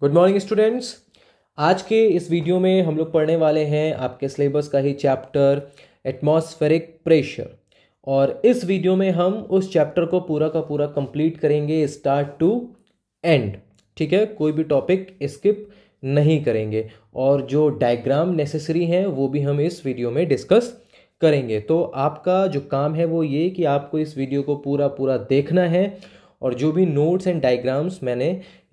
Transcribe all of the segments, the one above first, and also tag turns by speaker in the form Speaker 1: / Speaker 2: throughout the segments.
Speaker 1: Good morning students आज के इस वीडियो में हम लोग पढ़ने वाले हैं आपके सिलेबस का ही चैप्टर एटमॉस्फेरिक प्रेशर और इस वीडियो में हम उस चैप्टर को पूरा का पूरा कंप्लीट करेंगे स्टार्ट टू एंड ठीक है कोई भी टॉपिक स्किप नहीं करेंगे और जो डायग्राम नेसेसरी हैं वो भी हम इस वीडियो में डिस्कस करेंगे तो आपका जो काम है वो ये कि आपको इस वीडियो को पूरा पूरा देखना है और जो भी नोट्स एंड डायग्राम्स मैंने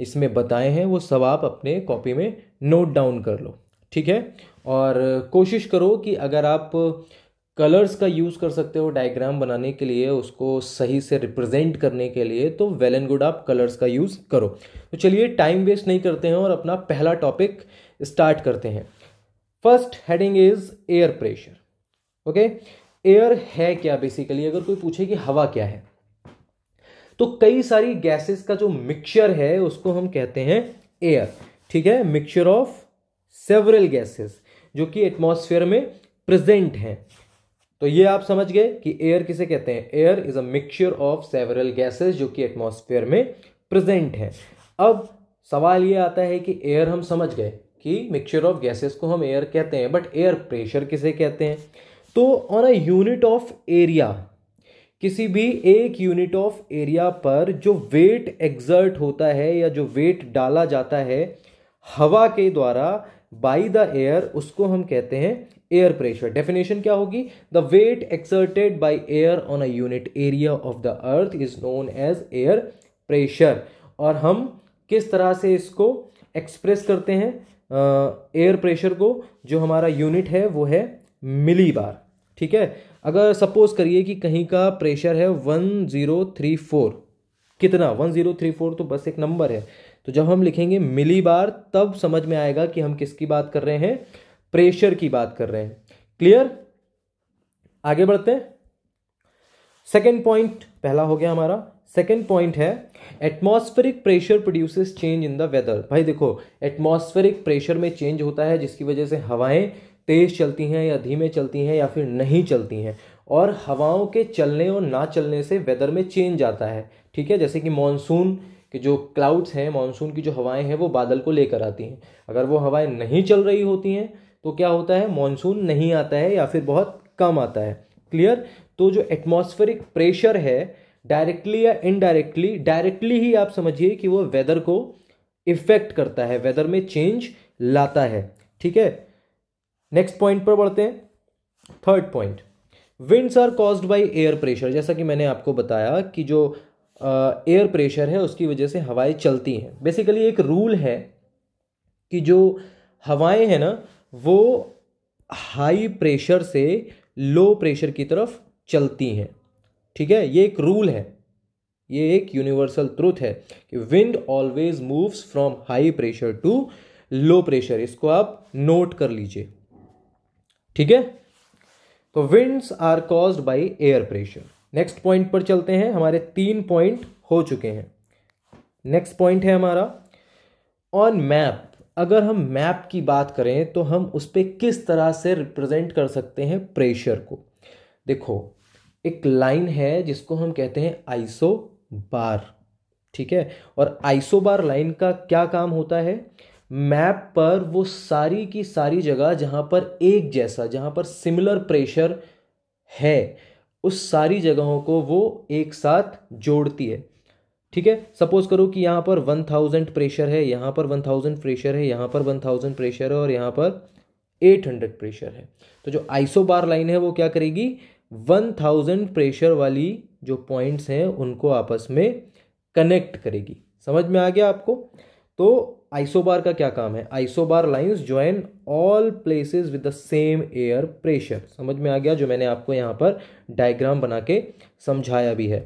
Speaker 1: इसमें बताए हैं वो सब आप अपने कॉपी में नोट डाउन कर लो ठीक है और कोशिश करो कि अगर आप कलर्स का यूज़ कर सकते हो डायग्राम बनाने के लिए उसको सही से रिप्रेजेंट करने के लिए तो वेल एंड गुड आप कलर्स का यूज़ करो तो चलिए टाइम वेस्ट नहीं करते हैं और अपना पहला टॉपिक स्टार्ट करते हैं first heading is air pressure okay air है क्या बेसिकली अगर कोई पूछे कि हवा क्या है तो कई सारी गैसेस का जो मिक्सचर है उसको हम कहते हैं एयर ठीक है मिक्सचर ऑफ सेवरल गैसेस जो कि एटमॉस्फेयर में प्रेजेंट हैं तो ये आप समझ गए कि एयर किसे कहते हैं air is a mixture of several gases जो कि एटमॉस्फेयर में प्रेजेंट है अब सवाल ये आता है कि एयर हम समझ गए कि मिक्सचर ऑफ गैसेस को हम एयर कहते हैं बट एयर प्रेशर किसे कहते हैं तो on a unit of area किसी भी एक यूनिट ऑफ एरिया पर जो वेट एग्जर्ट होता है या जो वेट डाला जाता है हवा के द्वारा बाई द एयर उसको हम कहते हैं एयर प्रेशर डेफिनेशन क्या होगी the weight exerted by air on a unit area of the earth is known as air pressure और हम किस तरह से इसको एक्सप्रेस करते हैं एयर प्रेशर को जो हमारा यूनिट है वो है मिली बार ठीक है अगर सपोज़ करिए कि कहीं का प्रेशर है वन ज़ीरो थ्री फोर कितना वन ज़ीरो थ्री फोर तो बस एक नंबर है तो जब हम लिखेंगे मिली बार तब समझ में आएगा कि हम किसकी बात कर रहे हैं प्रेशर की बात कर रहे हैं क्लियर आगे बढ़ते हैं सेकेंड पॉइंट पहला हो गया हमारा सेकेंड पॉइंट है atmospheric pressure produces change in the weather भाई देखो एटमॉस्फेरिक प्रेशर में चेंज होता है जिसकी वजह से हवाएं तेज़ चलती हैं या धीमे चलती हैं या फिर नहीं चलती हैं और हवाओं के चलने और ना चलने से वेदर में चेंज आता है ठीक है जैसे कि मानसून के जो क्लाउड्स हैं मानसून की जो हवाएं हैं वो बादल को लेकर आती हैं अगर वो हवाएं नहीं चल रही होती हैं तो क्या होता है मानसून नहीं आता है या फिर बहुत कम आता है क्लियर तो जो एटमॉस्फेरिक प्रेशर है डायरेक्टली या इनडायरेक्टली डायरेक्टली ही आप समझिए कि वो वेदर को इफ़ेक्ट करता है वेदर में चेंज लाता है ठीक है नेक्स्ट पॉइंट पर बढ़ते हैं third point winds are caused by air pressure जैसा कि मैंने आपको बताया कि जो एयर uh, प्रेशर है उसकी वजह से हवाएं चलती हैं बेसिकली एक रूल है कि जो हवाएं हैं ना वो हाई प्रेशर से लो प्रेशर की तरफ चलती हैं ठीक है ये एक रूल है ये एक यूनिवर्सल ट्रूथ है कि wind always moves from high pressure to low pressure इसको आप नोट कर लीजिए ठीक है तो winds are caused by air pressure next point पर चलते हैं हमारे तीन पॉइंट हो चुके हैं नेक्स्ट पॉइंट है हमारा ऑन मैप अगर हम मैप की बात करें तो हम उस पर किस तरह से रिप्रेजेंट कर सकते हैं प्रेशर को देखो एक लाइन है जिसको हम कहते हैं आइसो बार ठीक है और आइसो बार लाइन का क्या काम होता है मैप पर वो सारी की सारी जगह जहाँ पर एक जैसा जहाँ पर सिमिलर प्रेशर है उस सारी जगहों को वो एक साथ जोड़ती है ठीक है सपोज करो कि यहाँ पर वन थाउजेंड प्रेशर है यहाँ पर वन थाउजेंड प्रेशर है यहाँ पर वन थाउजेंड प्रेशर है और यहाँ पर एट हंड्रेड प्रेशर है तो जो आइसो बार लाइन है वो क्या करेगी वन थाउजेंड प्रेशर वाली जो पॉइंट्स हैं उनको आपस में कनेक्ट करेगी समझ में आ गया आपको तो आइसोबार का क्या काम है isobar lines join all places with the same air pressure समझ में आ गया जो मैंने आपको यहाँ पर डायग्राम बना के समझाया भी है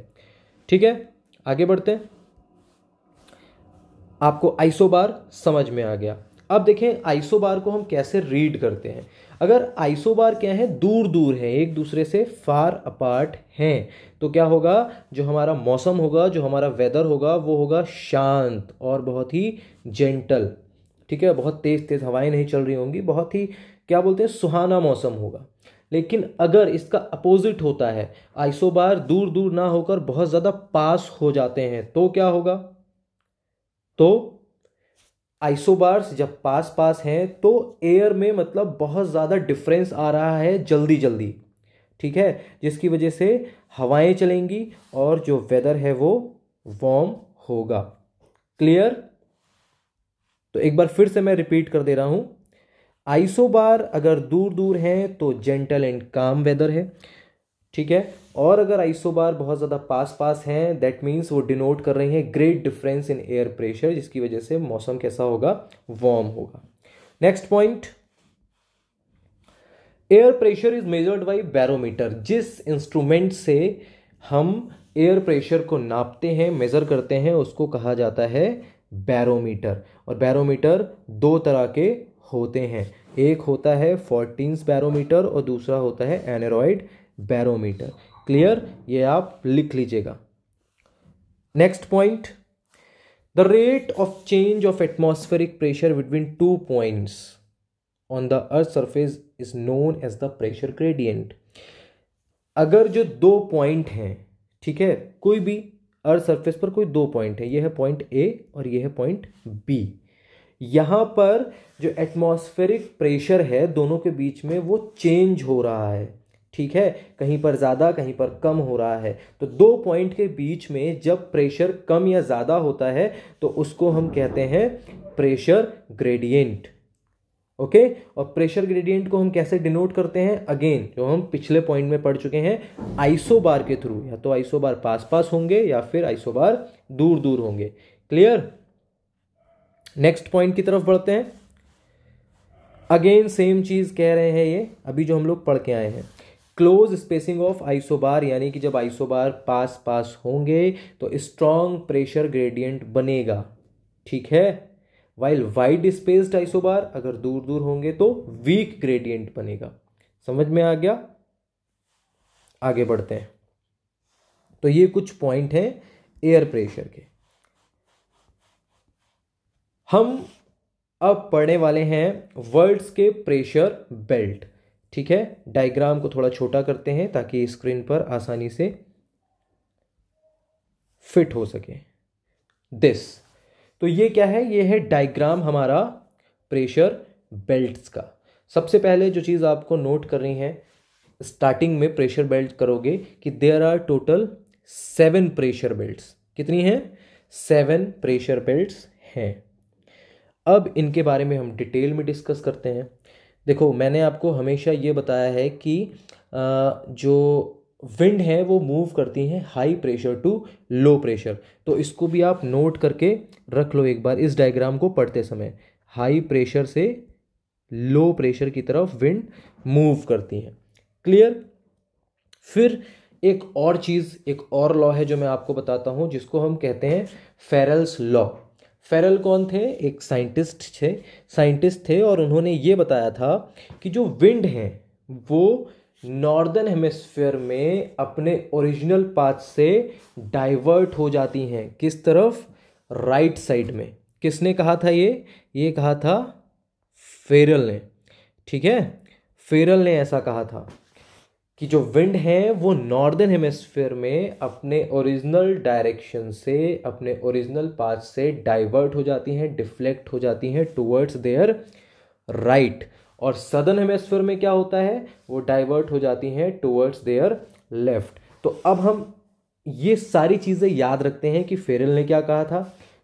Speaker 1: ठीक है आगे बढ़ते हैं आपको आइसोबार समझ में आ गया अब देखें आइसोबार को हम कैसे रीड करते हैं अगर आइसोबार क्या है दूर दूर है एक दूसरे से फार अपार्ट हैं तो क्या होगा जो हमारा मौसम होगा जो हमारा वेदर होगा वो होगा शांत और बहुत ही जेंटल ठीक है बहुत तेज़ तेज़ हवाएं नहीं चल रही होंगी बहुत ही क्या बोलते हैं सुहाना मौसम होगा लेकिन अगर इसका अपोजिट होता है आइसोबार दूर दूर ना होकर बहुत ज़्यादा पास हो जाते हैं तो क्या होगा तो आइसोबार्स जब पास पास हैं तो एयर में मतलब बहुत ज़्यादा डिफरेंस आ रहा है जल्दी जल्दी ठीक है जिसकी वजह से हवाएं चलेंगी और जो वेदर है वो वार्म होगा क्लियर तो एक बार फिर से मैं रिपीट कर दे रहा हूँ आइसोबार अगर दूर दूर हैं तो जेंटल एंड काम वेदर है ठीक है और अगर आइसोबार बहुत ज़्यादा पास पास हैं दैट मीन्स वो डिनोट कर रही हैं great difference in air pressure जिसकी वजह से मौसम कैसा होगा वार्म होगा next point air pressure is measured by barometer जिस इंस्ट्रूमेंट से हम एयर प्रेशर को नापते हैं मेज़र करते हैं उसको कहा जाता है बैरोमीटर और बैरोमीटर दो तरह के होते हैं एक होता है फोर्टीन्स बैरोमीटर और दूसरा होता है एनेरॉयड बैरोमीटर क्लियर ये आप लिख लीजिएगा next point the rate of change of atmospheric pressure between two points on the earth surface is known as the pressure gradient अगर जो दो पॉइंट हैं ठीक है कोई भी अर्थ सरफेस पर कोई दो पॉइंट है यह है पॉइंट ए और यह है पॉइंट बी यहाँ पर जो एटमॉस्फेरिक प्रेशर है दोनों के बीच में वो चेंज हो रहा है ठीक है कहीं पर ज़्यादा कहीं पर कम हो रहा है तो दो पॉइंट के बीच में जब प्रेशर कम या ज़्यादा होता है तो उसको हम कहते हैं प्रेशर ग्रेडियंट ओके okay? और प्रेशर ग्रेडियंट को हम कैसे डिनोट करते हैं अगेन जो हम पिछले पॉइंट में पढ़ चुके हैं आइसोबार के थ्रू या तो आइसोबार पास पास होंगे या फिर आइसोबार दूर दूर होंगे क्लियर नेक्स्ट पॉइंट की तरफ बढ़ते हैं अगेन सेम चीज़ कह रहे हैं ये अभी जो हम लोग पढ़ के आए हैं क्लोज स्पेसिंग ऑफ आइसोबार यानी कि जब आइसोबार पास पास होंगे तो स्ट्रॉन्ग प्रेशर ग्रेडियंट बनेगा ठीक है वाइल वाइड स्पेस्ड आइसोबार अगर दूर दूर होंगे तो वीक ग्रेडियंट बनेगा समझ में आ गया आगे बढ़ते हैं तो ये कुछ पॉइंट हैं एयर प्रेशर के हम अब पढ़ने वाले हैं वर्ल्ड्स के प्रेशर बेल्ट ठीक है डायग्राम को थोड़ा छोटा करते हैं ताकि स्क्रीन पर आसानी से फिट हो सके दिस तो ये क्या है ये है डायग्राम हमारा प्रेशर बेल्ट्स का सबसे पहले जो चीज़ आपको नोट करनी है स्टार्टिंग में प्रेशर बेल्ट करोगे कि there are total seven pressure belts कितनी हैं सेवन प्रेशर बेल्ट्स हैं अब इनके बारे में हम डिटेल में डिस्कस करते हैं देखो मैंने आपको हमेशा ये बताया है कि जो विंड है वो मूव करती हैं high pressure to low pressure तो इसको भी आप नोट करके रख लो एक बार इस डायग्राम को पढ़ते समय हाई प्रेशर से लो प्रेशर की तरफ विंड मूव करती हैं क्लियर फिर एक और चीज़ एक और लॉ है जो मैं आपको बताता हूँ जिसको हम कहते हैं फेरल्स लॉ फेरल कौन थे एक साइंटिस्ट थे साइंटिस्ट थे और उन्होंने ये बताया था कि जो विंड हैं वो नॉर्दर्न हेमिस्फेयर में अपने ओरिजिनल पाथ से डाइवर्ट हो जाती हैं किस तरफ राइट right साइड में किसने कहा था ये ये कहा था फेरल ने ठीक है फेरल ने ऐसा कहा था कि जो विंड है वो नॉर्दर्न हेमस्फेयर में अपने ओरिजिनल डायरेक्शन से अपने ओरिजिनल पाथ से डाइवर्ट हो जाती हैं डिफ्लेक्ट हो जाती हैं टूवर्ड्स देयर राइट और सदर्न हेमस्फेयर में क्या होता है वो डाइवर्ट हो जाती हैं टूवर्ड्स देयर लेफ्ट तो अब हम ये सारी चीज़ें याद रखते हैं कि फेरल ने क्या कहा था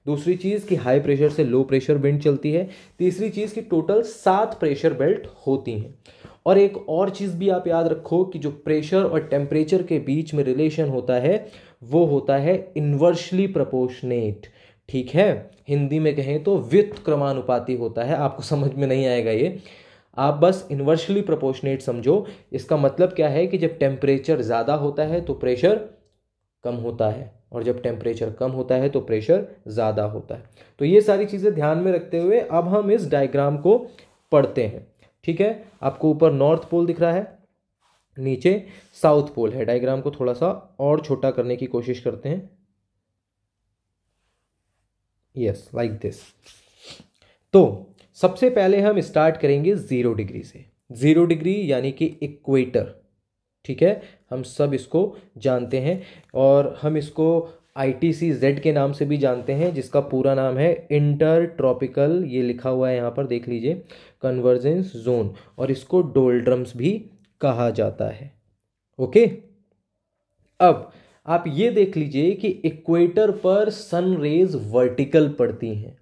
Speaker 1: दूसरी चीज़ कि हाई प्रेशर से लो प्रेशर विंड चलती है तीसरी चीज़ कि टोटल सात प्रेशर बेल्ट होती हैं और एक और चीज़ भी आप याद रखो कि जो प्रेशर और टेम्परेचर के बीच में रिलेशन होता है वो होता है इन्वर्सली प्रपोशनेट ठीक है हिंदी में कहें तो वित्त क्रमानुपाती होता है आपको समझ में नहीं आएगा ये आप बस इन्वर्सली प्रपोशनेट समझो इसका मतलब क्या है कि जब टेम्परेचर ज़्यादा होता है तो प्रेशर कम होता है और जब टेम्परेचर कम होता है तो प्रेशर ज़्यादा होता है तो ये सारी चीज़ें ध्यान में रखते हुए अब हम इस डायग्राम को पढ़ते हैं ठीक है आपको ऊपर नॉर्थ पोल दिख रहा है नीचे साउथ पोल है डायग्राम को थोड़ा सा और छोटा करने की कोशिश करते हैं यस लाइक दिस तो सबसे पहले हम स्टार्ट करेंगे ज़ीरो डिग्री से ज़ीरो डिग्री यानी कि इक्वेटर ठीक है हम सब इसको जानते हैं और हम इसको आई जेड के नाम से भी जानते हैं जिसका पूरा नाम है इंटर ट्रॉपिकल ये लिखा हुआ है यहाँ पर देख लीजिए कन्वर्जेंस जोन और इसको डोल्ड्रम्स भी कहा जाता है ओके अब आप ये देख लीजिए कि इक्वेटर पर सन रेज वर्टिकल पड़ती हैं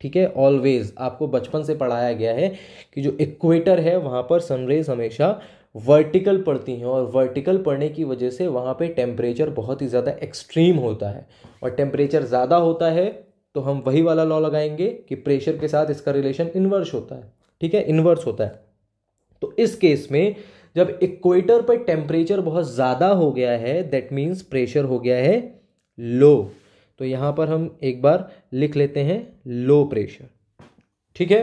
Speaker 1: ठीक है ऑलवेज आपको बचपन से पढ़ाया गया है कि जो इक्वेटर है वहाँ पर सनरेज हमेशा वर्टिकल पड़ती हैं और वर्टिकल पड़ने की वजह से वहाँ पे टेम्परेचर बहुत ही ज़्यादा एक्सट्रीम होता है और टेम्परेचर ज़्यादा होता है तो हम वही वाला लॉ लगाएंगे कि प्रेशर के साथ इसका रिलेशन इन्वर्स होता है ठीक है इन्वर्स होता है तो इस केस में जब इक्वेटर पर टेम्परेचर बहुत ज़्यादा हो गया है दैट मीन्स प्रेशर हो गया है लो तो यहाँ पर हम एक बार लिख लेते हैं लो प्रेशर ठीक है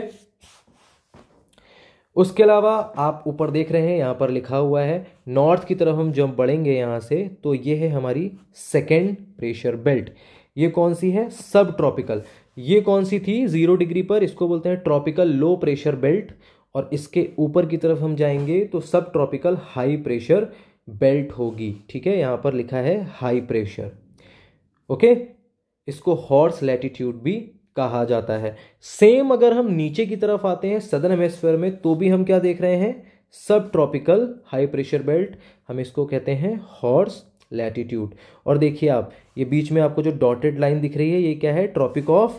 Speaker 1: उसके अलावा आप ऊपर देख रहे हैं यहाँ पर लिखा हुआ है नॉर्थ की तरफ हम जब बढ़ेंगे यहाँ से तो ये है हमारी सेकेंड प्रेशर बेल्ट ये कौन सी है सब ट्रॉपिकल ये कौन सी थी जीरो डिग्री पर इसको बोलते हैं ट्रॉपिकल लो प्रेशर बेल्ट और इसके ऊपर की तरफ हम जाएंगे तो सब ट्रॉपिकल हाई प्रेशर बेल्ट होगी ठीक है यहाँ पर लिखा है हाई प्रेशर ओके इसको हॉर्स लैटिट्यूड भी कहा जाता है सेम अगर हम नीचे की तरफ आते हैं सदर्न हेमेस्फेयर में तो भी हम क्या देख रहे हैं सब ट्रॉपिकल हाई प्रेशर बेल्ट हम इसको कहते हैं हॉर्स लैटिट्यूड और देखिए आप ये बीच में आपको जो डॉटेड लाइन दिख रही है ये क्या है ट्रॉपिक ऑफ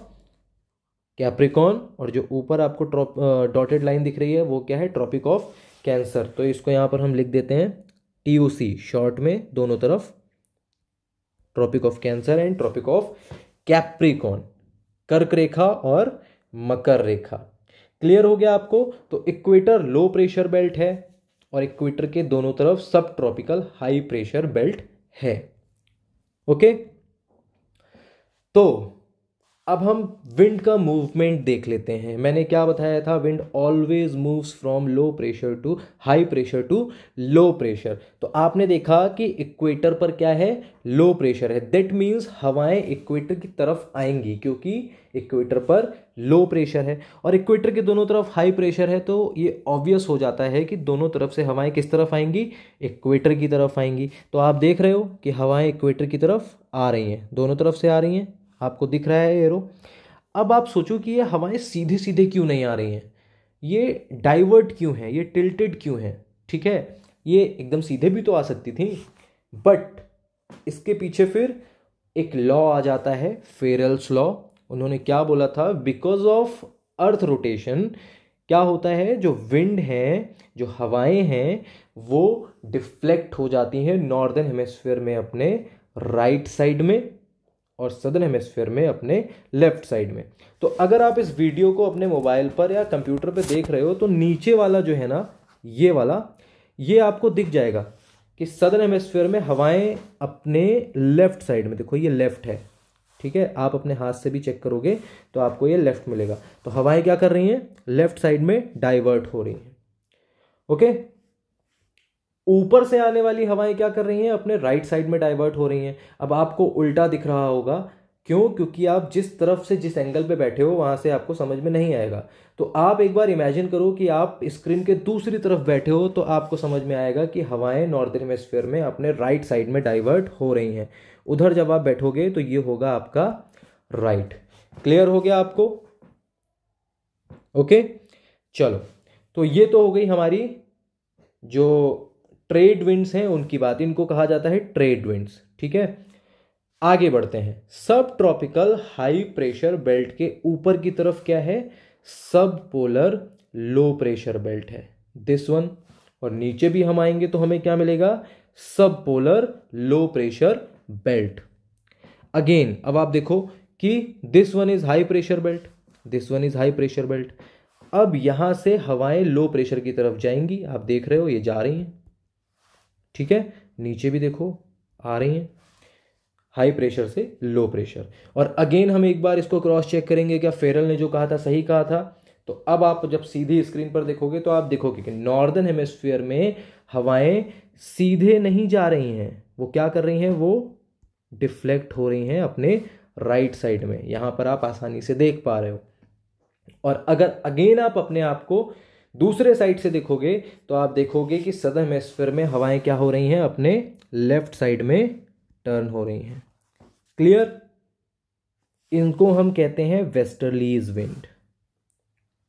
Speaker 1: कैप्रिकॉन और जो ऊपर आपको डॉटेड लाइन दिख रही है वो क्या है ट्रॉपिक ऑफ कैंसर तो इसको यहाँ पर हम लिख देते हैं टी ओ सी शॉर्ट में दोनों तरफ Tropic of Cancer and Tropic of Capricorn कर्क रेखा और मकर रेखा क्लियर हो गया आपको तो इक्वेटर लो प्रेशर बेल्ट है और इक्वेटर के दोनों तरफ subtropical high pressure belt है ओके तो अब हम विंड का मूवमेंट देख लेते हैं मैंने क्या बताया था wind always moves from low pressure to high pressure to low pressure तो आपने देखा कि इक्वेटर पर क्या है लो प्रेशर है दैट मीन्स हवाएं इक्वेटर की तरफ आएंगी क्योंकि इक्वेटर पर लो प्रेशर है और इक्वेटर के दोनों तरफ हाई प्रेशर है तो ये ऑब्वियस हो जाता है कि दोनों तरफ से हवाएं किस तरफ आएंगी इक्वेटर की तरफ आएंगी तो आप देख रहे हो कि हवाएं इक्वेटर की तरफ आ रही हैं दोनों तरफ से आ रही हैं आपको दिख रहा है एरो अब आप सोचो कि ये हवाएं सीधे सीधे क्यों नहीं आ रही हैं ये डाइवर्ट क्यों है ये टिल्टेड क्यों है ठीक है ये एकदम सीधे भी तो आ सकती थी बट इसके पीछे फिर एक लॉ आ जाता है फेरल्स लॉ उन्होंने क्या बोला था बिकॉज ऑफ अर्थ रोटेशन क्या होता है जो विंड है जो हवाएं हैं वो डिफ्लेक्ट हो जाती हैं नॉर्दर्न हेमस्फेयर में अपने राइट right साइड में और सदन हेमस्फेयर में अपने लेफ्ट साइड में तो अगर आप इस वीडियो को अपने मोबाइल पर या कंप्यूटर पर देख रहे हो तो नीचे वाला जो है ना ये वाला ये आपको दिख जाएगा कि सदर्न हेमस्फेयर में हवाएं अपने लेफ्ट साइड में देखो ये लेफ्ट है ठीक है आप अपने हाथ से भी चेक करोगे तो आपको ये लेफ्ट मिलेगा तो हवाएं क्या कर रही हैं लेफ्ट साइड में डाइवर्ट हो रही हैं ओके ऊपर से आने वाली हवाएं क्या कर रही हैं अपने राइट साइड में डाइवर्ट हो रही हैं अब आपको उल्टा दिख रहा होगा क्यों क्योंकि आप जिस तरफ से जिस एंगल पे बैठे हो वहाँ से आपको समझ में नहीं आएगा तो आप एक बार इमेजिन करो कि आप स्क्रीन के दूसरी तरफ बैठे हो तो आपको समझ में आएगा कि हवाएं नॉर्थ हेमेस्फेयर में अपने राइट साइड में डाइवर्ट हो रही हैं उधर जब आप बैठोगे तो ये होगा आपका राइट क्लियर हो गया आपको ओके चलो तो ये तो हो गई हमारी जो ट्रेड विंड्स हैं उनकी बात इनको कहा जाता है ट्रेड विंड्स ठीक है आगे बढ़ते हैं सब ट्रॉपिकल हाई प्रेशर बेल्ट के ऊपर की तरफ क्या है subpolar low pressure belt है दिस वन और नीचे भी हम आएंगे तो हमें क्या मिलेगा subpolar low pressure belt again अब आप देखो कि this one is high pressure belt this one is high pressure belt अब यहां से हवाएं लो प्रेशर की तरफ जाएंगी आप देख रहे हो ये जा रही हैं ठीक है नीचे भी देखो आ रही हैं हाई प्रेशर से लो प्रेशर और अगेन हम एक बार इसको क्रॉस चेक करेंगे क्या फेरल ने जो कहा था सही कहा था तो अब आप जब सीधी स्क्रीन पर देखोगे तो आप देखोगे कि नॉर्दर्न हेमेस्फीयर में हवाएं सीधे नहीं जा रही हैं वो क्या कर रही हैं वो डिफ्लेक्ट हो रही हैं अपने राइट साइड में यहाँ पर आप आसानी से देख पा रहे हो और अगर अगेन आप अपने आप को दूसरे साइड से देखोगे तो आप देखोगे कि सदर हेमस्फेयर में हवाएं क्या हो रही हैं अपने लेफ्ट साइड में टर्न हो रही हैं क्लियर इनको हम कहते हैं वेस्टर्लीज विंड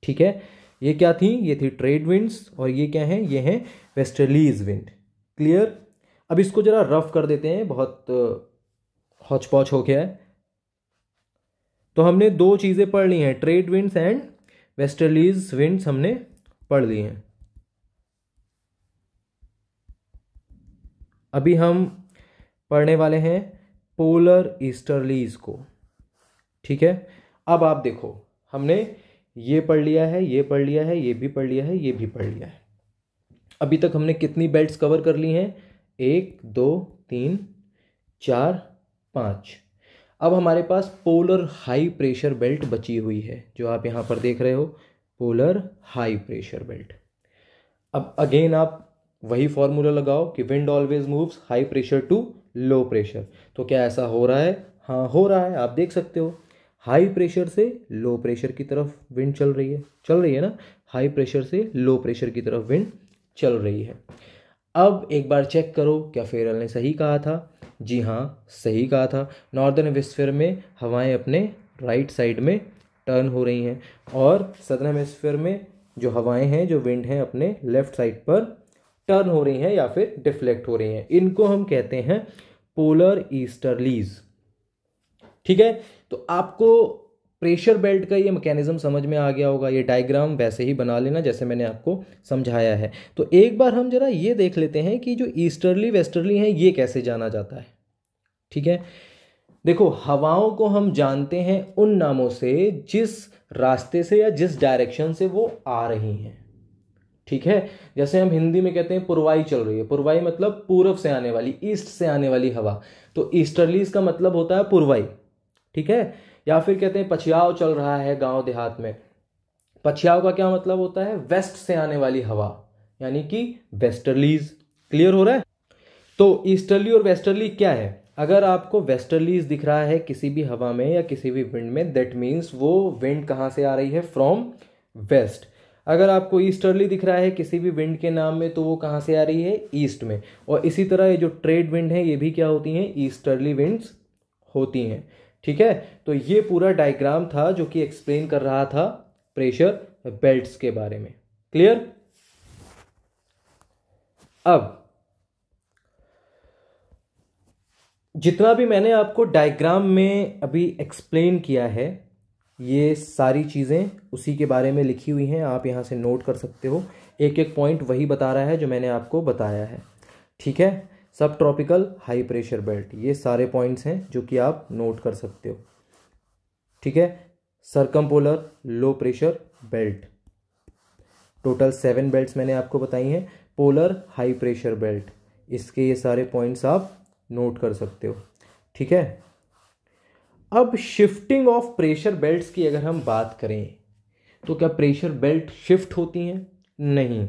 Speaker 1: ठीक है ये क्या थी ये थी ट्रेड विंड्स और ये क्या है ये है वेस्टर्लीज विंड क्लियर अब इसको जरा रफ कर देते हैं बहुत हौच पौच हो गया है तो हमने दो चीज़ें पढ़ ली हैं trade winds and westerlies winds हमने पढ़ ली हैं अभी हम पढ़ने वाले हैं पोलर ईस्टरलीज को ठीक है अब आप देखो हमने ये पढ़ लिया है ये पढ़ लिया है ये भी पढ़ लिया है ये भी पढ़ लिया है अभी तक हमने कितनी बेल्ट्स कवर कर ली हैं एक दो तीन चार पाँच अब हमारे पास पोलर हाई प्रेशर बेल्ट बची हुई है जो आप यहाँ पर देख रहे हो पोलर हाई प्रेशर बेल्ट अब अगेन आप वही फॉर्मूला लगाओ कि wind always moves high pressure to low pressure तो क्या ऐसा हो रहा है हाँ हो रहा है आप देख सकते हो हाई प्रेशर से लो प्रेशर की तरफ विंड चल रही है चल रही है ना हाई प्रेशर से लो प्रेशर की तरफ विंड चल रही है अब एक बार चेक करो क्या फेरल ने सही कहा था जी हाँ सही कहा था नॉर्दर्न विस्फेयर में हवाएं अपने राइट साइड में टर्न हो रही हैं और सदर्न हेमस्फेयर में जो हवाएं हैं जो विंड हैं अपने लेफ्ट साइड पर टर्न हो रही हैं या फिर डिफ्लेक्ट हो रही हैं इनको हम कहते हैं पोलर ईस्टरलीज ठीक है तो आपको प्रेशर बेल्ट का ये मैकेनिज्म समझ में आ गया होगा ये डायग्राम वैसे ही बना लेना जैसे मैंने आपको समझाया है तो एक बार हम जरा ये देख लेते हैं कि जो ईस्टर्ली वेस्टर्ली हैं ये कैसे जाना जाता है ठीक है देखो हवाओं को हम जानते हैं उन नामों से जिस रास्ते से या जिस डायरेक्शन से वो आ रही हैं ठीक है जैसे हम हिंदी में कहते हैं पुरवाई चल रही है पुरवाई मतलब पूर्व से आने वाली ईस्ट से आने वाली हवा तो ईस्टर्लीज का मतलब होता है पुरवाई ठीक है या फिर कहते हैं पछियाव चल रहा है गांव देहात में पछियाव का क्या मतलब होता है वेस्ट से आने वाली हवा यानी कि वेस्टर्लीज क्लियर हो रहा है तो ईस्टर्ली और वेस्टर्ली क्या है अगर आपको वेस्टर्लीज दिख रहा है किसी भी हवा में या किसी भी विंड में दैट मीन्स वो विंड कहाँ से आ रही है फ्रॉम वेस्ट अगर आपको ईस्टर्ली दिख रहा है किसी भी विंड के नाम में तो वो कहाँ से आ रही है ईस्ट में और इसी तरह ये जो ट्रेड विंड है ये भी क्या होती हैं ईस्टर्ली विंड्स होती हैं ठीक है तो ये पूरा डायग्राम था जो कि एक्सप्लेन कर रहा था प्रेशर बेल्ट्स के बारे में क्लियर अब जितना भी मैंने आपको डायग्राम में अभी एक्सप्लेन किया है ये सारी चीज़ें उसी के बारे में लिखी हुई हैं आप यहाँ से नोट कर सकते हो एक एक पॉइंट वही बता रहा है जो मैंने आपको बताया है ठीक है सब ट्रॉपिकल हाई प्रेशर बेल्ट ये सारे पॉइंट्स हैं जो कि आप नोट कर सकते हो ठीक है circumpolar low pressure belt total seven belts मैंने आपको बताई हैं पोलर हाई प्रेशर बेल्ट इसके ये सारे पॉइंट्स आप नोट कर सकते हो ठीक है अब शिफ्टिंग ऑफ प्रेशर बेल्ट्स की अगर हम बात करें तो क्या प्रेशर बेल्ट शिफ्ट होती हैं नहीं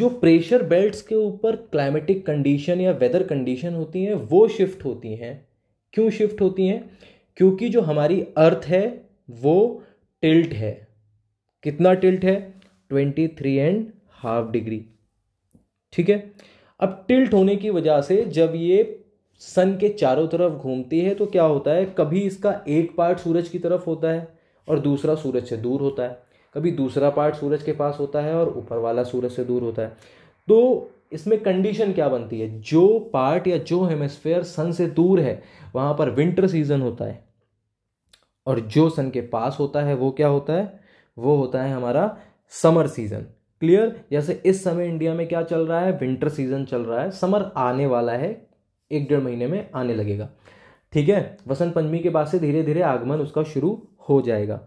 Speaker 1: जो प्रेशर बेल्ट्स के ऊपर क्लाइमेटिक कंडीशन या वेदर कंडीशन होती हैं वो शिफ्ट होती हैं क्यों शिफ्ट होती हैं क्योंकि जो हमारी अर्थ है वो टिल्ट है कितना टिल्ट है twenty three and half degree ठीक है अब टिल्ट होने की वजह से जब ये सन के चारों तरफ घूमती है तो क्या होता है कभी इसका एक पार्ट सूरज की तरफ होता है और दूसरा सूरज से दूर होता है कभी दूसरा पार्ट सूरज के पास होता है और ऊपर वाला सूरज से दूर होता है तो इसमें कंडीशन क्या बनती है जो पार्ट या जो हेमस्फेयर सन से दूर है वहाँ पर विंटर सीजन होता है और जो सन के पास होता है वो क्या होता है वो होता है हमारा समर सीजन क्लियर जैसे इस समय इंडिया में क्या चल रहा है विंटर सीजन चल रहा है समर आने वाला है एक डेढ़ महीने में आने लगेगा ठीक है वसंत पंचमी के बाद से धीरे धीरे आगमन उसका शुरू हो जाएगा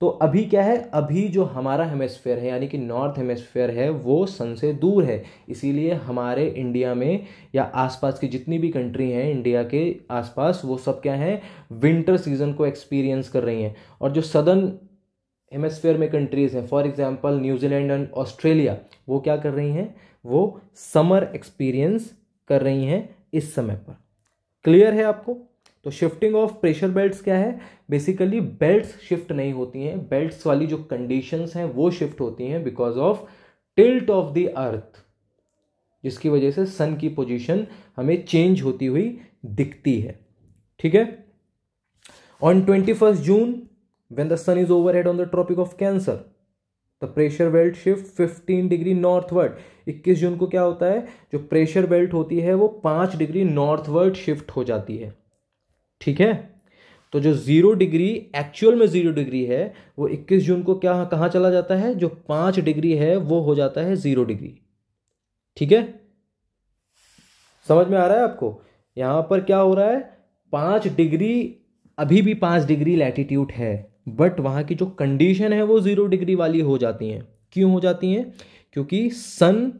Speaker 1: तो अभी क्या है अभी जो हमारा हेमेस्फेयर है यानी कि नॉर्थ हेमेस्फेयर है वो सन से दूर है इसीलिए हमारे इंडिया में या आसपास की जितनी भी कंट्री हैं इंडिया के आसपास वो सब क्या हैं विंटर सीजन को एक्सपीरियंस कर रही हैं और जो सदर्न हेमेस्फेयर में कंट्रीज़ हैं for example New Zealand and Australia वो क्या कर रही हैं वो समर एक्सपीरियंस कर रही हैं इस समय पर क्लियर है आपको तो शिफ्टिंग ऑफ प्रेशर बेल्ट्स क्या है बेसिकली बेल्ट्स शिफ्ट नहीं होती हैं बेल्ट्स वाली जो कंडीशंस हैं वो शिफ्ट होती हैं because of tilt of the earth जिसकी वजह से सन की पोजीशन हमें चेंज होती हुई दिखती है ठीक है on twenty first June when the sun is overhead on the Tropic of Cancer the pressure belt shift 15 degree northward 21 जून को क्या होता है जो प्रेशर बेल्ट होती है वो पाँच डिग्री नॉर्थवर्ड शिफ्ट हो जाती है ठीक है तो जो ज़ीरो डिग्री एक्चुअल में ज़ीरो डिग्री है वो 21 जून को क्या कहाँ चला जाता है जो पाँच डिग्री है वो हो जाता है ज़ीरो डिग्री ठीक है समझ में आ रहा है आपको यहाँ पर क्या हो रहा है पाँच डिग्री अभी भी पाँच डिग्री लैटिट्यूड है बट वहाँ की जो कंडीशन है वो ज़ीरो डिग्री वाली हो जाती हैं क्यों हो जाती हैं क्योंकि सन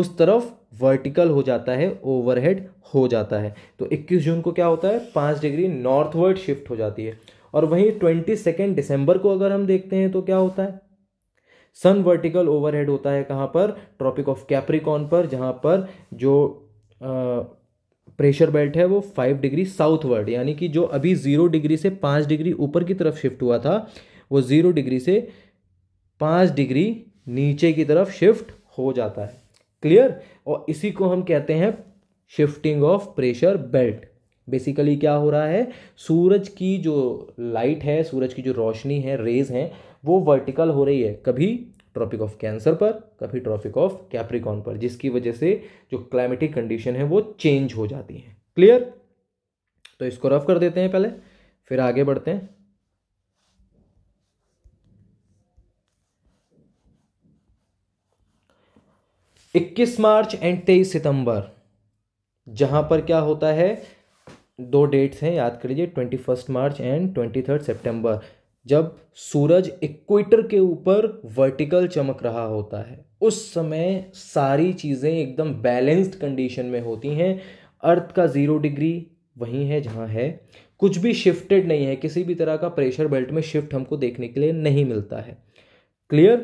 Speaker 1: उस तरफ वर्टिकल हो जाता है ओवरहेड हो जाता है तो 21 जून को क्या होता है पाँच डिग्री नॉर्थवर्ड शिफ्ट हो जाती है और वहीं ट्वेंटी सेकेंड दिसंबर को अगर हम देखते हैं तो क्या होता है सन वर्टिकल ओवरहेड होता है कहाँ पर ट्रॉपिक ऑफ कैप्रिकॉन पर जहाँ पर जो आ, प्रेशर बेल्ट है वो फाइव डिग्री साउथ वर्ड यानी कि जो अभी ज़ीरो डिग्री से पाँच डिग्री ऊपर की तरफ शिफ्ट हुआ था वो ज़ीरो डिग्री से पाँच डिग्री नीचे की तरफ शिफ्ट हो जाता है क्लियर और इसी को हम कहते हैं shifting of pressure belt basically क्या हो रहा है सूरज की जो लाइट है सूरज की जो रोशनी है रेज हैं वो वर्टिकल हो रही है कभी ट्रॉपिक ऑफ कैंसर पर कभी ट्रॉपिक ऑफ कैप्रिकॉन पर जिसकी वजह से जो क्लाइमेटिक कंडीशन है वो चेंज हो जाती है क्लियर तो इसको रफ कर देते हैं पहले फिर आगे बढ़ते हैं इक्कीस मार्च एंड तेईस सितंबर जहां पर क्या होता है दो डेट्स हैं याद कर लीजिए twenty first March and twenty third September जब सूरज इक्वेटर के ऊपर वर्टिकल चमक रहा होता है उस समय सारी चीज़ें एकदम बैलेंस्ड कंडीशन में होती हैं अर्थ का ज़ीरो डिग्री वहीं है जहाँ है कुछ भी शिफ्टेड नहीं है किसी भी तरह का प्रेशर बेल्ट में शिफ्ट हमको देखने के लिए नहीं मिलता है क्लियर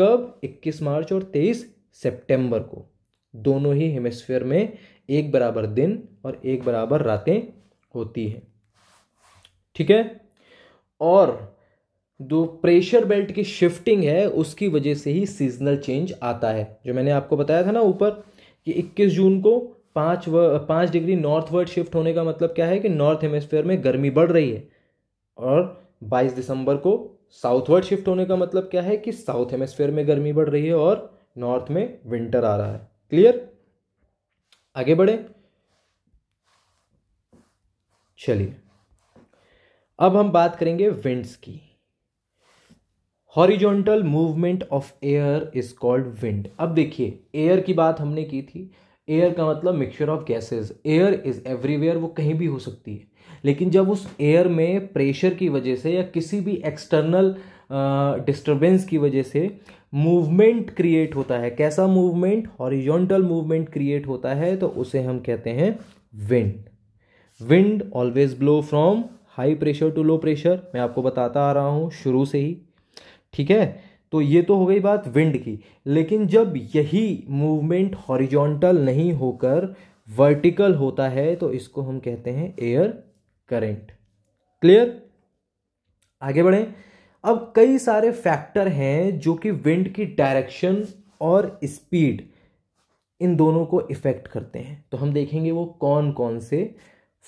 Speaker 1: कब 21 मार्च और 23 सितंबर को दोनों ही हेमिस्फीयर में एक बराबर दिन और एक बराबर रातें होती हैं ठीक है और जो प्रेशर बेल्ट की शिफ्टिंग है उसकी वजह से ही सीजनल चेंज आता है जो मैंने आपको बताया था ना ऊपर कि 21 जून को पाँच व पाँच डिग्री नॉर्थवर्ड शिफ्ट होने का मतलब क्या है कि नॉर्थ हेमिस्फेयर में गर्मी बढ़ रही है और 22 दिसंबर को साउथवर्ड शिफ्ट होने का मतलब क्या है कि साउथ हेमिस्फेयर में गर्मी बढ़ रही है और नॉर्थ में विंटर आ रहा है क्लियर आगे बढ़े चलिए अब हम बात करेंगे विंड्स की horizontal movement of air is called wind अब देखिए एयर की बात हमने की थी एयर का मतलब mixture of gases air is everywhere वो कहीं भी हो सकती है लेकिन जब उस एयर में प्रेशर की वजह से या किसी भी एक्सटर्नल डिस्टरबेंस uh, की वजह से मूवमेंट क्रिएट होता है कैसा मूवमेंट हॉरिजॉन्टल मूवमेंट क्रिएट होता है तो उसे हम कहते हैं wind wind always blow from high pressure to low pressure मैं आपको बताता आ रहा हूँ शुरू से ही ठीक है तो ये तो हो गई बात विंड की लेकिन जब यही मूवमेंट हॉरिजॉन्टल नहीं होकर वर्टिकल होता है तो इसको हम कहते हैं एयर करंट क्लियर आगे बढ़े अब कई सारे फैक्टर हैं जो कि विंड की डायरेक्शन और स्पीड इन दोनों को इफ़ेक्ट करते हैं तो हम देखेंगे वो कौन कौन से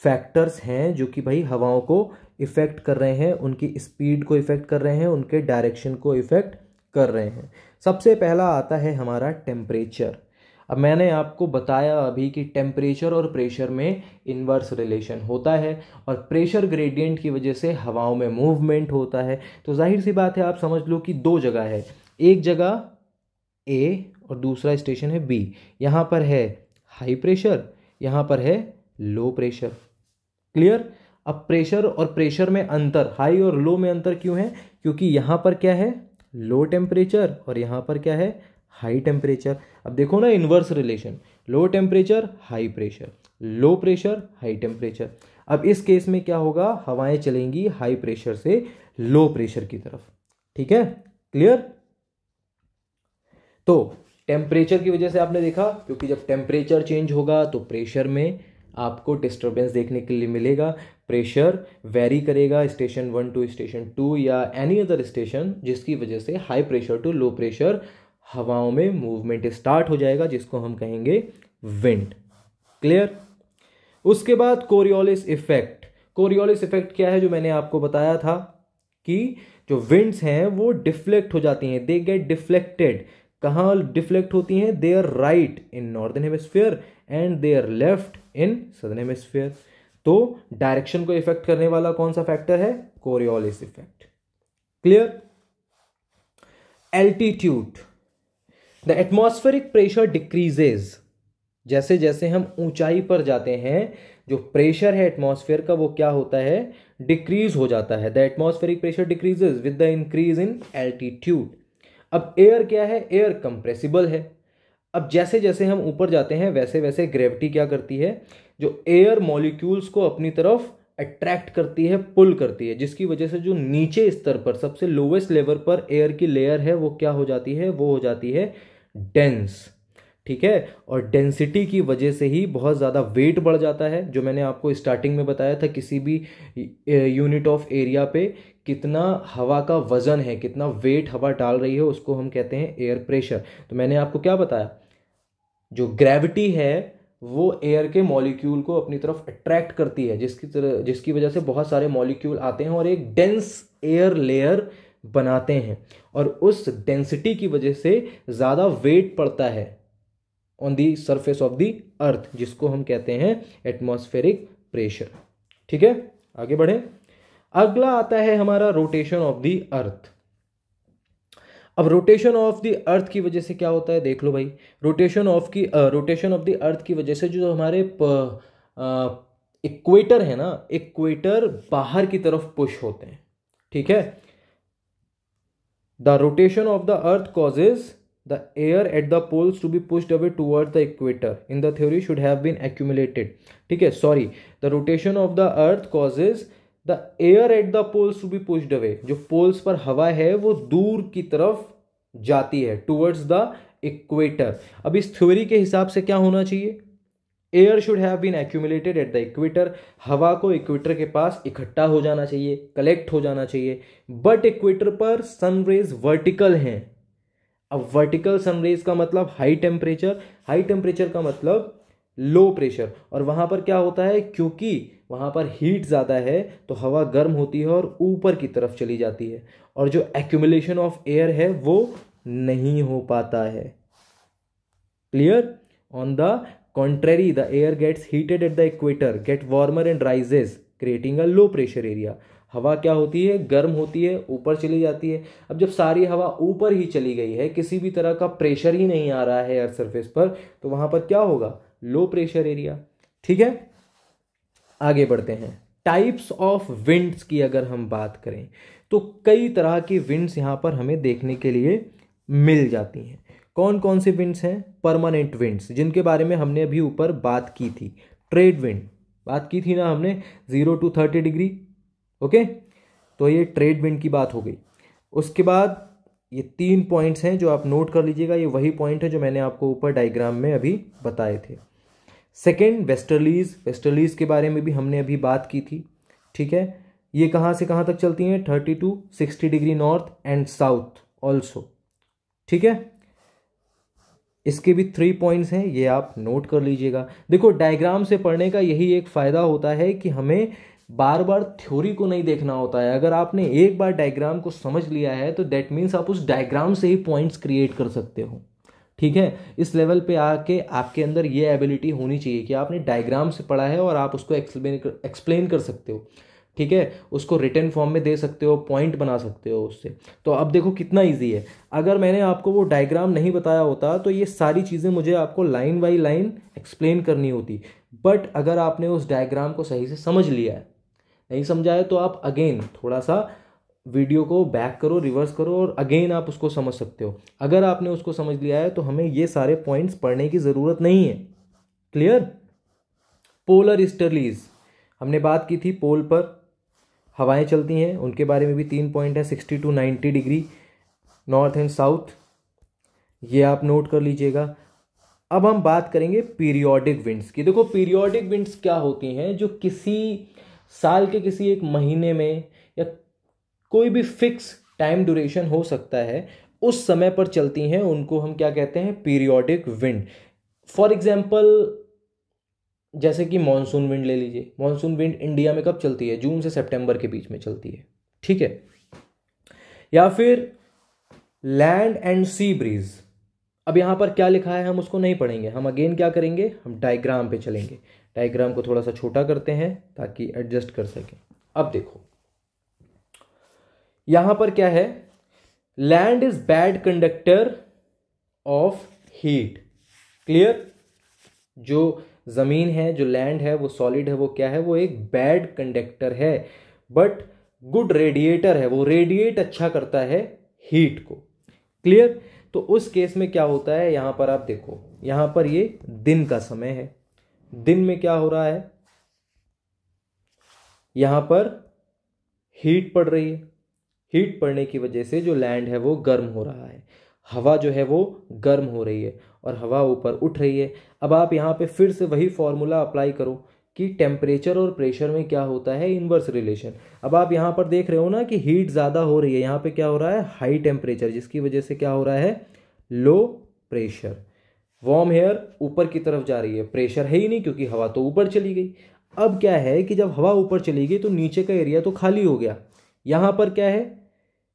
Speaker 1: फैक्टर्स हैं जो कि भाई हवाओं को इफ़ेक्ट कर रहे हैं उनकी स्पीड को इफ़ेक्ट कर रहे हैं उनके डायरेक्शन को इफ़ेक्ट कर रहे हैं सबसे पहला आता है हमारा टेम्परेचर अब मैंने आपको बताया अभी कि टेम्परेचर और प्रेशर में इन्वर्स रिलेशन होता है और प्रेशर ग्रेडियंट की वजह से हवाओं में मूवमेंट होता है तो जाहिर सी बात है आप समझ लो कि दो जगह है एक जगह ए और दूसरा स्टेशन है बी यहाँ पर है हाई प्रेशर यहाँ पर है लो प्रेशर क्लियर अब प्रेशर और प्रेशर में अंतर हाई और लो में अंतर क्यों है क्योंकि यहाँ पर क्या है लो टेम्परेचर और यहाँ पर क्या है हाई टेम्परेचर अब देखो ना inverse relation low temperature high pressure low pressure high temperature अब इस केस में क्या होगा हवाएं चलेंगी हाई प्रेशर से लो प्रेशर की तरफ ठीक है क्लियर तो टेम्परेचर की वजह से आपने देखा क्योंकि जब टेम्परेचर चेंज होगा तो प्रेशर में आपको डिस्टर्बेंस देखने के लिए मिलेगा प्रेशर वेरी करेगा station one to station two या एनी अदर स्टेशन जिसकी वजह से high pressure to low pressure हवाओं में मूवमेंट स्टार्ट हो जाएगा जिसको हम कहेंगे विंड क्लियर उसके बाद कोरियोलिस इफेक्ट कोरियोलिस इफेक्ट क्या है जो मैंने आपको बताया था कि जो विंड्स हैं वो डिफ्लेक्ट हो जाती हैं दे गेट डिफ्लेक्टेड कहाँ डिफ्लेक्ट होती हैं they are right in northern hemisphere and they are left in southern hemisphere तो डायरेक्शन को इफेक्ट करने वाला कौन सा फैक्टर है Coriolis effect clear altitude the atmospheric pressure decreases जैसे जैसे हम ऊंचाई पर जाते हैं जो प्रेशर है एटमोस्फेयर का वो क्या होता है डिक्रीज हो जाता है the atmospheric pressure decreases with the increase in altitude अब एयर क्या है एयर कंप्रेसिबल है अब जैसे जैसे हम ऊपर जाते हैं वैसे वैसे ग्रेविटी क्या करती है जो एयर मॉलिक्यूल्स को अपनी तरफ अट्रैक्ट करती है पुल करती है जिसकी वजह से जो नीचे स्तर पर सबसे लोवेस्ट लेवल पर एयर की लेयर है वो क्या हो जाती है वो हो जाती है डेंस ठीक है और डेंसिटी की वजह से ही बहुत ज़्यादा वेट बढ़ जाता है जो मैंने आपको स्टार्टिंग में बताया था किसी भी यूनिट ऑफ एरिया पे कितना हवा का वज़न है कितना वेट हवा डाल रही है उसको हम कहते हैं एयर प्रेशर तो मैंने आपको क्या बताया जो ग्रेविटी है वो एयर के मॉलिक्यूल को अपनी तरफ अट्रैक्ट करती है जिसकी तरह जिसकी वजह से बहुत सारे मॉलिक्यूल आते हैं और एक डेंस एयर लेयर बनाते हैं और उस डेंसिटी की वजह से ज़्यादा वेट पड़ता है on the surface of the earth जिसको हम कहते हैं एटमॉस्फेरिक प्रेशर ठीक है आगे बढ़ें अगला आता है हमारा रोटेशन ऑफ दी अर्थ अब रोटेशन ऑफ द अर्थ की वजह से क्या होता है देख लो भाई रोटेशन ऑफ की रोटेशन ऑफ द अर्थ की वजह से जो हमारे इक्वेटर है ना इक्वेटर बाहर की तरफ पुश होते हैं ठीक है the rotation of the earth causes the air at the poles to be pushed away toward the equator in the theory should have been accumulated ठीक है sorry the rotation of the earth causes the air at the poles to be pushed away जो poles पर हवा है वो दूर की तरफ जाती है टूवर्ड्स द इक्वेटर अब इस थ्योरी के हिसाब से क्या होना चाहिए air should have been accumulated at the equator हवा को इक्वेटर के पास इकट्ठा हो जाना चाहिए कलेक्ट हो जाना चाहिए बट इक्वेटर पर सनरेज वर्टिकल हैं अब वर्टिकल सनरेज का मतलब हाई टेम्परेचर हाई टेम्परेचर का मतलब लो प्रेशर और वहाँ पर क्या होता है क्योंकि वहाँ पर हीट ज़्यादा है तो हवा गर्म होती है और ऊपर की तरफ चली जाती है और जो एक्यूमुलेशन ऑफ एयर है वो नहीं हो पाता है clear on the contrary the air gets heated at the equator get warmer and rises creating a low pressure area हवा क्या होती है गर्म होती है ऊपर चली जाती है अब जब सारी हवा ऊपर ही चली गई है किसी भी तरह का प्रेशर ही नहीं आ रहा है एयर सरफेस पर तो वहाँ पर क्या होगा लो प्रेशर एरिया ठीक है आगे बढ़ते हैं टाइप्स ऑफ विंड्स की अगर हम बात करें तो कई तरह की विंड्स यहाँ पर हमें देखने के लिए मिल जाती हैं कौन कौन से विंड्स हैं परमानेंट विंड्स जिनके बारे में हमने अभी ऊपर बात की थी ट्रेड विंड बात की थी ना हमने zero to thirty degree okay तो ये ट्रेड विंड की बात हो गई उसके बाद ये तीन पॉइंट्स हैं जो आप नोट कर लीजिएगा ये वही पॉइंट है जो मैंने आपको ऊपर डायग्राम में अभी बताए थे सेकेंड वेस्टर्लीज वेस्टर्लीज के बारे में भी हमने अभी बात की थी ठीक है ये कहाँ से कहाँ तक चलती हैं thirty to sixty degree north and south also ठीक है इसके भी थ्री पॉइंट्स हैं ये आप नोट कर लीजिएगा देखो डायग्राम से पढ़ने का यही एक फ़ायदा होता है कि हमें बार बार थ्योरी को नहीं देखना होता है अगर आपने एक बार डायग्राम को समझ लिया है तो दैट मीन्स आप उस डायग्राम से ही पॉइंट्स क्रिएट कर सकते हो ठीक है इस लेवल पे आके आपके अंदर ये एबिलिटी होनी चाहिए कि आपने डायग्राम से पढ़ा है और आप उसको एक्सप्लेन एक्सप्लेन कर सकते हो ठीक है उसको रिटर्न फॉर्म में दे सकते हो पॉइंट बना सकते हो उससे तो अब देखो कितना इजी है अगर मैंने आपको वो डायग्राम नहीं बताया होता तो ये सारी चीज़ें मुझे आपको लाइन बाई लाइन एक्सप्लेन करनी होती बट अगर आपने उस डायग्राम को सही से समझ लिया है नहीं समझाए तो आप अगेन थोड़ा सा वीडियो को बैक करो रिवर्स करो और अगेन आप उसको समझ सकते हो अगर आपने उसको समझ लिया है तो हमें ये सारे पॉइंट्स पढ़ने की ज़रूरत नहीं है क्लियर पोलर स्टर्लीज हमने बात की थी पोल पर हवाएं चलती हैं उनके बारे में भी तीन पॉइंट है sixty to ninety degree north and south ये आप नोट कर लीजिएगा अब हम बात करेंगे पीरियोडिक विंड्स की देखो पीरियोडिक विंड्स क्या होती हैं जो किसी साल के किसी एक महीने में या कोई भी फिक्स टाइम ड्यूरेशन हो सकता है उस समय पर चलती हैं उनको हम क्या कहते हैं पीरियोडिक विंड फॉर एग्ज़ाम्पल जैसे कि मानसून विंड ले लीजिए मानसून विंड इंडिया में कब चलती है जून से सितंबर के बीच में चलती है ठीक है या फिर लैंड एंड सी ब्रीज़ अब यहाँ पर क्या लिखा है हम उसको नहीं पढ़ेंगे हम अगेन क्या करेंगे हम डायग्राम पे चलेंगे डायग्राम को थोड़ा सा छोटा करते हैं ताकि एडजस्ट कर सकें अब देखो यहाँ पर क्या है land is bad conductor of heat clear जो ज़मीन है जो लैंड है वो सॉलिड है वो क्या है वो एक बैड कंडक्टर है बट गुड रेडिएटर है वो रेडिएट अच्छा करता है हीट को क्लियर तो उस केस में क्या होता है यहाँ पर आप देखो यहाँ पर ये दिन का समय है दिन में क्या हो रहा है यहाँ पर हीट पड़ रही है हीट पड़ने की वजह से जो लैंड है वो गर्म हो रहा है हवा जो है वो गर्म हो रही है और हवा ऊपर उठ रही है अब आप यहाँ पे फिर से वही फॉर्मूला अप्लाई करो कि टेम्परेचर और प्रेशर में क्या होता है इन्वर्स रिलेशन अब आप यहाँ पर देख रहे हो ना कि हीट ज़्यादा हो रही है यहाँ पे क्या हो रहा है हाई टेम्परेचर जिसकी वजह से क्या हो रहा है लो प्रेशर वार्म हेयर ऊपर की तरफ जा रही है प्रेशर है ही नहीं क्योंकि हवा तो ऊपर चली गई अब क्या है कि जब हवा ऊपर चली गई तो नीचे का एरिया तो खाली हो गया यहाँ पर क्या है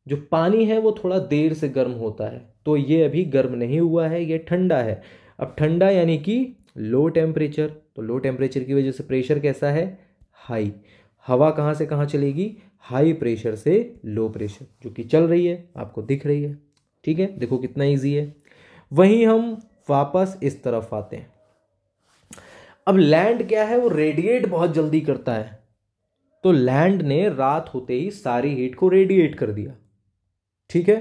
Speaker 1: जो पानी है वो थोड़ा देर से गर्म होता है तो ये अभी गर्म नहीं हुआ है ये ठंडा है अब ठंडा यानी कि लो टेम्परेचर तो लो टेम्परेचर की वजह से प्रेशर कैसा है हाई हवा कहाँ से कहाँ चलेगी हाई प्रेशर से लो प्रेशर जो कि चल रही है आपको दिख रही है ठीक है देखो कितना इजी है वहीं हम वापस इस तरफ आते हैं अब लैंड क्या है वो रेडिएट बहुत जल्दी करता है तो लैंड ने रात होते ही सारी हीट को रेडिएट कर दिया ठीक है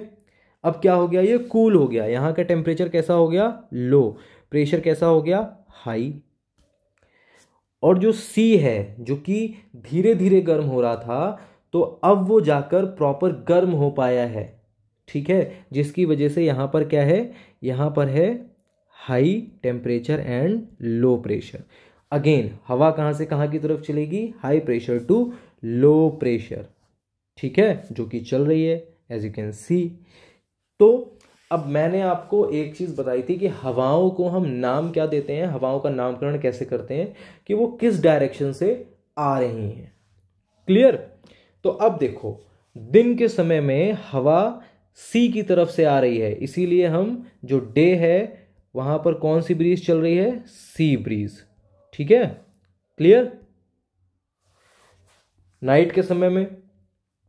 Speaker 1: अब क्या हो गया ये कूल हो गया यहाँ का टेम्परेचर कैसा हो गया लो प्रेशर कैसा हो गया हाई और जो सी है जो कि धीरे धीरे गर्म हो रहा था तो अब वो जाकर प्रॉपर गर्म हो पाया है ठीक है जिसकी वजह से यहाँ पर क्या है यहाँ पर है high temperature and low pressure again हवा कहाँ से कहाँ की तरफ चलेगी high pressure to low pressure ठीक है जो कि चल रही है एज यू कैन सी तो अब मैंने आपको एक चीज़ बताई थी कि हवाओं को हम नाम क्या देते हैं हवाओं का नामकरण कैसे करते हैं कि वो किस डायरेक्शन से आ रही हैं क्लियर तो अब देखो दिन के समय में हवा सी की तरफ से आ रही है इसीलिए हम जो डे है वहाँ पर कौन सी ब्रीज चल रही है सी ब्रीज ठीक है क्लियर नाइट के समय में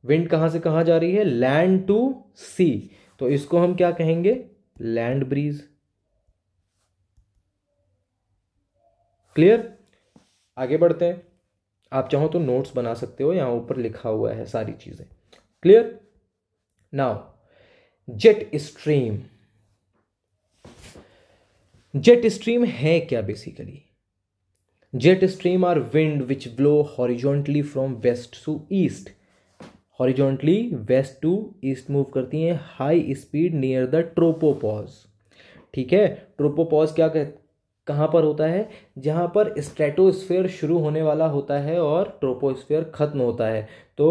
Speaker 1: विंड कहाँ से कहाँ जा रही है लैंड टू सी तो इसको हम क्या कहेंगे लैंड ब्रीज क्लियर आगे बढ़ते हैं आप चाहो तो नोट्स बना सकते हो यहां ऊपर लिखा हुआ है सारी चीज़ें clear now jet stream jet stream है क्या basically jet stream are wind which blow horizontally from west to east horizontally west to east move करती हैं high speed near the tropopause ठीक है ट्रोपोपॉज क्या कह कहाँ पर होता है जहाँ पर स्ट्रेटोस्फेयर शुरू होने वाला होता है और ट्रोपोस्फेयर ख़त्म होता है तो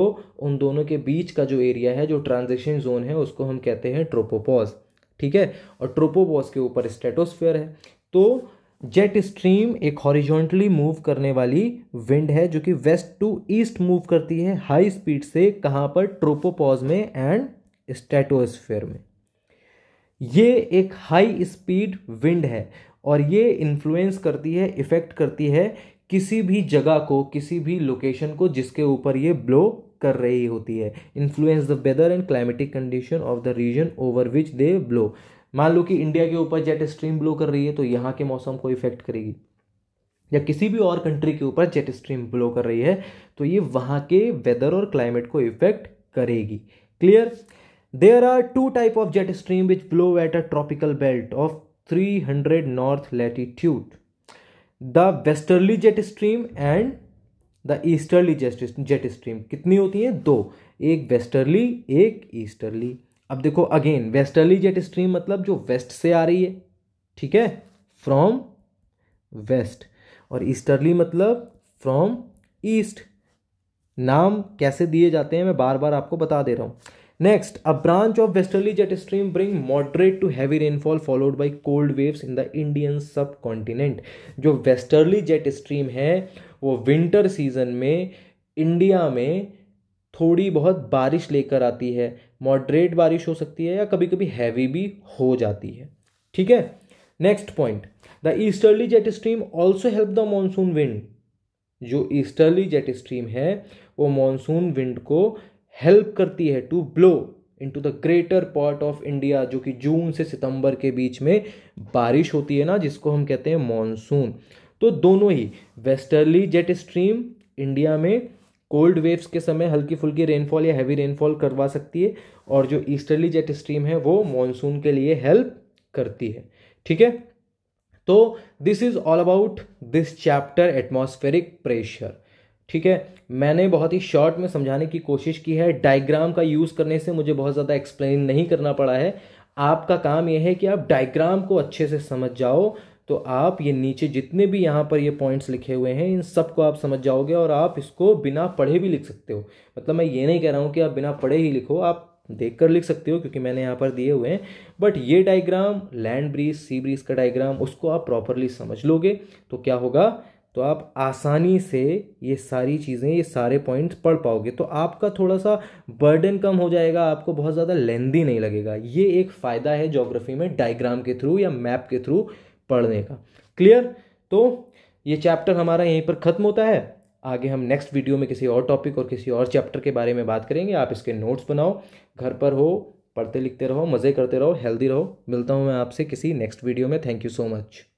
Speaker 1: उन दोनों के बीच का जो एरिया है जो ट्रांजिशन जोन है उसको हम कहते हैं ट्रोपोपॉज ठीक है और ट्रोपोपॉज के ऊपर स्ट्रेटोस्फेयर है तो जेट स्ट्रीम एक हॉरिजॉन्टली मूव करने वाली विंड है जो कि वेस्ट टू ईस्ट मूव करती है हाई स्पीड से कहाँ पर ट्रोपोपॉज में एंड स्टेटोस्फेयर में ये एक हाई स्पीड विंड है और ये इन्फ्लुएंस करती है इफेक्ट करती है किसी भी जगह को किसी भी लोकेशन को जिसके ऊपर ये ब्लो कर रही होती है influence the weather and climatic condition of the region over which they blow मान लो कि इंडिया के ऊपर जेट स्ट्रीम ब्लो कर रही है तो यहाँ के मौसम को इफेक्ट करेगी या किसी भी और कंट्री के ऊपर जेट स्ट्रीम ब्लो कर रही है तो ये वहाँ के वेदर और क्लाइमेट को इफेक्ट करेगी clear there are two type of jet stream which blow at a tropical belt of 300 north latitude the westerly jet stream and the easterly jet stream कितनी होती हैं दो एक वेस्टर्ली एक ईस्टर्ली अब देखो अगेन वेस्टर्ली जेट स्ट्रीम मतलब जो वेस्ट से आ रही है ठीक है फ्रॉम वेस्ट और ईस्टर्ली मतलब फ्रॉम ईस्ट नाम कैसे दिए जाते हैं मैं बार बार आपको बता दे रहा हूँ next a branch of westerly jet stream bring moderate to heavy rainfall followed by cold waves in the Indian subcontinent जो वेस्टर्ली जेट स्ट्रीम है वो विंटर सीजन में इंडिया में थोड़ी बहुत बारिश लेकर आती है मॉडरेट बारिश हो सकती है या कभी कभी हैवी भी हो जाती है ठीक है next point the easterly jet stream also help the monsoon wind जो ईस्टर्ली जेट स्ट्रीम है वो मानसून विंड को हेल्प करती है to blow into the greater part of India जो कि जून से सितंबर के बीच में बारिश होती है ना जिसको हम कहते हैं मानसून तो दोनों ही वेस्टर्ली जेट स्ट्रीम इंडिया में कोल्ड वेव्स के समय हल्की फुल्की रेनफॉल या हैवी रेनफॉल करवा सकती है और जो ईस्टर्ली जेट स्ट्रीम है वो मानसून के लिए हेल्प करती है ठीक है तो this is all about this chapter atmospheric pressure ठीक है मैंने बहुत ही शॉर्ट में समझाने की कोशिश की है डायग्राम का यूज़ करने से मुझे बहुत ज़्यादा एक्सप्लेन नहीं करना पड़ा है आपका काम यह है कि आप डायग्राम को अच्छे से समझ जाओ तो आप ये नीचे जितने भी यहाँ पर ये पॉइंट्स लिखे हुए हैं इन सब को आप समझ जाओगे और आप इसको बिना पढ़े भी लिख सकते हो मतलब मैं ये नहीं कह रहा हूँ कि आप बिना पढ़े ही लिखो आप देख कर लिख सकते हो क्योंकि मैंने यहाँ पर दिए हुए हैं बट ये diagram land breeze sea breeze का डायग्राम उसको आप प्रॉपरली समझ लोगे तो क्या होगा तो आप आसानी से ये सारी चीज़ें ये सारे पॉइंट्स पढ़ पाओगे तो आपका थोड़ा सा बर्डन कम हो जाएगा आपको बहुत ज़्यादा लेंदी नहीं लगेगा ये एक फ़ायदा है जोग्राफी में डायग्राम के थ्रू या मैप के थ्रू पढ़ने का क्लियर तो ये चैप्टर हमारा यहीं पर ख़त्म होता है आगे हम नेक्स्ट वीडियो में किसी और टॉपिक और किसी और चैप्टर के बारे में बात करेंगे आप इसके नोट्स बनाओ घर पर हो पढ़ते लिखते रहो मज़े करते रहो हेल्दी रहो मिलता हूँ मैं आपसे किसी नेक्स्ट वीडियो में थैंक यू सो मच